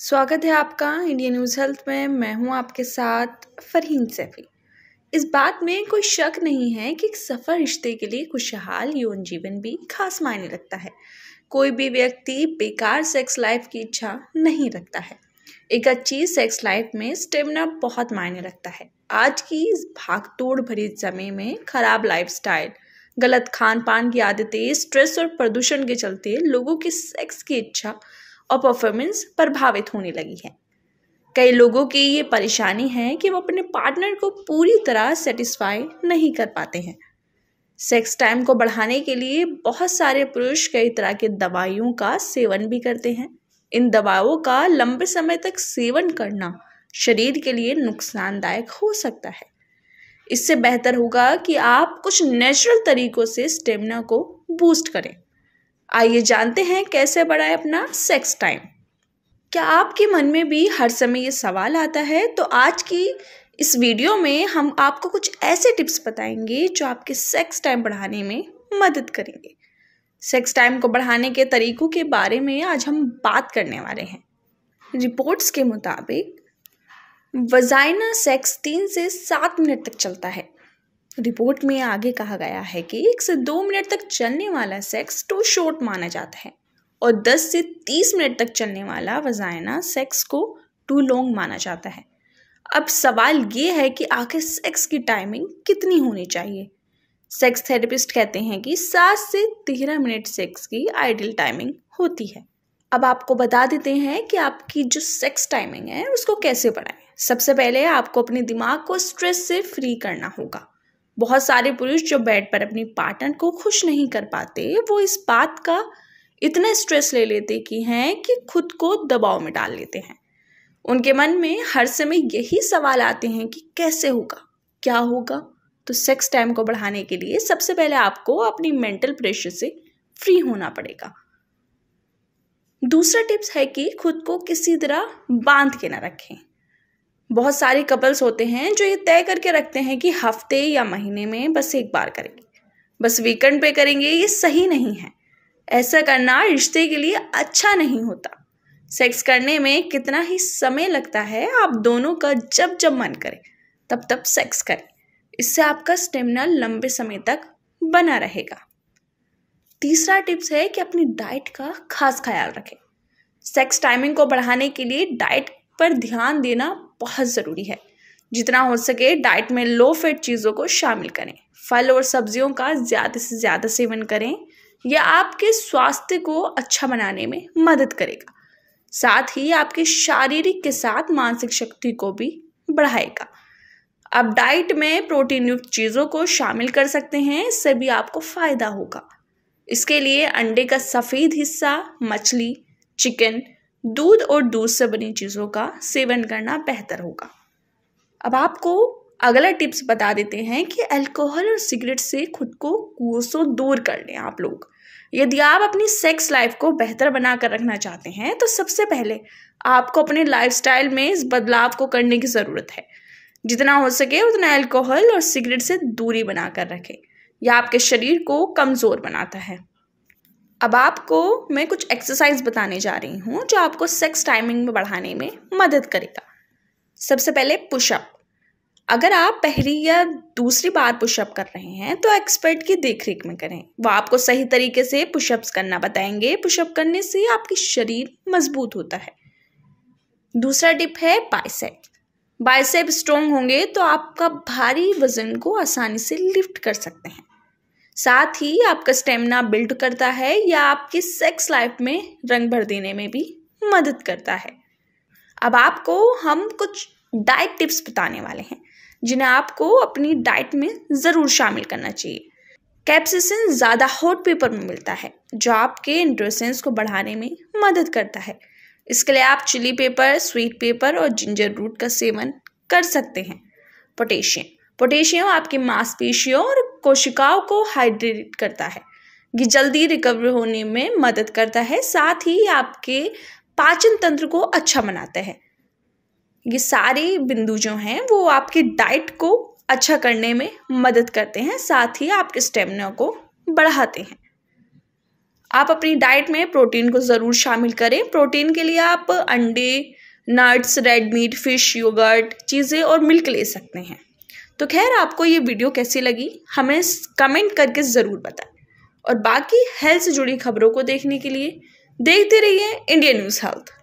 स्वागत है आपका इंडिया न्यूज़ हेल्थ में मैं हूं आपके साथ फरहीन सैफी इस बात में कोई शक नहीं है कि एक सफ़ल रिश्ते के लिए खुशहाल यौन जीवन भी खास मायने रखता है कोई भी व्यक्ति बेकार सेक्स लाइफ की इच्छा नहीं रखता है एक अच्छी सेक्स लाइफ में स्टेमिना बहुत मायने रखता है आज की इस भागतोड़ भरी समय में खराब लाइफस्टाइल गलत खान पान की आदतें स्ट्रेस और प्रदूषण के चलते लोगों की सेक्स की इच्छा और परफॉर्मेंस प्रभावित होने लगी है कई लोगों की ये परेशानी है कि वो अपने पार्टनर को पूरी तरह सेटिस्फाई नहीं कर पाते हैं सेक्स टाइम को बढ़ाने के लिए बहुत सारे पुरुष कई तरह के दवाइयों का सेवन भी करते हैं इन दवाओं का लंबे समय तक सेवन करना शरीर के लिए नुकसानदायक हो सकता है इससे बेहतर होगा कि आप कुछ नेचुरल तरीक़ों से स्टेमिना को बूस्ट करें आइए जानते हैं कैसे बढ़ाएं अपना सेक्स टाइम क्या आपके मन में भी हर समय ये सवाल आता है तो आज की इस वीडियो में हम आपको कुछ ऐसे टिप्स बताएंगे जो आपके सेक्स टाइम बढ़ाने में मदद करेंगे सेक्स टाइम को बढ़ाने के तरीकों के बारे में आज हम बात करने वाले हैं रिपोर्ट्स के मुताबिक वजाइना सेक्स तीन से सात मिनट तक चलता है रिपोर्ट में आगे कहा गया है कि एक से दो मिनट तक चलने वाला सेक्स टू शॉर्ट माना जाता है और दस से तीस मिनट तक चलने वाला वजायना सेक्स को टू लॉन्ग माना जाता है अब सवाल ये है कि आखिर सेक्स की टाइमिंग कितनी होनी चाहिए सेक्स थेरेपिस्ट कहते हैं कि सात से तेरह मिनट सेक्स की आइडियल टाइमिंग होती है अब आपको बता देते हैं कि आपकी जो सेक्स टाइमिंग है उसको कैसे बढ़ाएं सबसे पहले आपको अपने दिमाग को स्ट्रेस से फ्री करना होगा बहुत सारे पुरुष जो बेड पर अपनी पार्टनर को खुश नहीं कर पाते वो इस बात का इतना स्ट्रेस ले लेते कि हैं कि खुद को दबाव में डाल लेते हैं उनके मन में हर समय यही सवाल आते हैं कि कैसे होगा क्या होगा तो सेक्स टाइम को बढ़ाने के लिए सबसे पहले आपको अपनी मेंटल प्रेशर से फ्री होना पड़ेगा दूसरा टिप्स है कि खुद को किसी तरह बांध के ना रखें बहुत सारे कपल्स होते हैं जो ये तय करके रखते हैं कि हफ्ते या महीने में बस एक बार करेंगे बस वीकेंड पे करेंगे ये सही नहीं है ऐसा करना रिश्ते के लिए अच्छा नहीं होता सेक्स करने में कितना ही समय लगता है आप दोनों का जब जब मन करे तब तब सेक्स करें इससे आपका स्टेमिना लंबे समय तक बना रहेगा तीसरा टिप्स है कि अपनी डाइट का खास ख्याल रखें सेक्स टाइमिंग को बढ़ाने के लिए डाइट पर ध्यान देना बहुत ज़रूरी है जितना हो सके डाइट में लो फैट चीज़ों को शामिल करें फल और सब्जियों का ज़्यादा से ज़्यादा सेवन करें यह आपके स्वास्थ्य को अच्छा बनाने में मदद करेगा साथ ही आपकी शारीरिक के साथ मानसिक शक्ति को भी बढ़ाएगा आप डाइट में प्रोटीन युक्त चीज़ों को शामिल कर सकते हैं इससे भी आपको फ़ायदा होगा इसके लिए अंडे का सफ़ेद हिस्सा मछली चिकन दूध और दूध से बनी चीज़ों का सेवन करना बेहतर होगा अब आपको अगला टिप्स बता देते हैं कि अल्कोहल और सिगरेट से खुद को कोसों दूर कर लें आप लोग यदि आप अपनी सेक्स लाइफ को बेहतर बना कर रखना चाहते हैं तो सबसे पहले आपको अपने लाइफस्टाइल में इस बदलाव को करने की ज़रूरत है जितना हो सके उतना अल्कोहल और सिगरेट से दूरी बनाकर रखें यह आपके शरीर को कमज़ोर बनाता है अब आपको मैं कुछ एक्सरसाइज बताने जा रही हूँ जो आपको सेक्स टाइमिंग में बढ़ाने में मदद करेगा सबसे पहले पुशअप अगर आप पहली या दूसरी बार पुशअप कर रहे हैं तो एक्सपर्ट की देखरेख में करें वह आपको सही तरीके से पुशअप्स करना बताएंगे पुशअप करने से आपकी शरीर मजबूत होता है दूसरा टिप है बाइसेप बाइसेप स्ट्रोंग होंगे तो आपका भारी वजन को आसानी से लिफ्ट कर सकते हैं साथ ही आपका स्टेमिना बिल्ड करता है या आपकी सेक्स लाइफ में रंग भर देने में भी मदद करता है अब आपको हम कुछ डाइट टिप्स बताने वाले हैं जिन्हें आपको अपनी डाइट में ज़रूर शामिल करना चाहिए कैप्सिसिन ज़्यादा हॉट पेपर में मिलता है जो आपके इंट्रोसेंस को बढ़ाने में मदद करता है इसके लिए आप चिली पेपर स्वीट पेपर और जिंजर रूट का सेवन कर सकते हैं पोटेशियम पोटेशियम आपकी मांसपेशियों और कोशिकाओं को हाइड्रेट करता है ये जल्दी रिकवर होने में मदद करता है साथ ही आपके पाचन तंत्र को अच्छा बनाता है ये सारे बिंदु जो हैं वो आपकी डाइट को अच्छा करने में मदद करते हैं साथ ही आपके स्टेमिना को बढ़ाते हैं आप अपनी डाइट में प्रोटीन को ज़रूर शामिल करें प्रोटीन के लिए आप अंडे nuts red meat fish yogurt चीज़ें और मिल्क ले सकते हैं तो खैर आपको ये वीडियो कैसी लगी हमें कमेंट करके ज़रूर बताएं और बाकी हेल्थ से जुड़ी खबरों को देखने के लिए देखते रहिए इंडिया न्यूज़ हेल्थ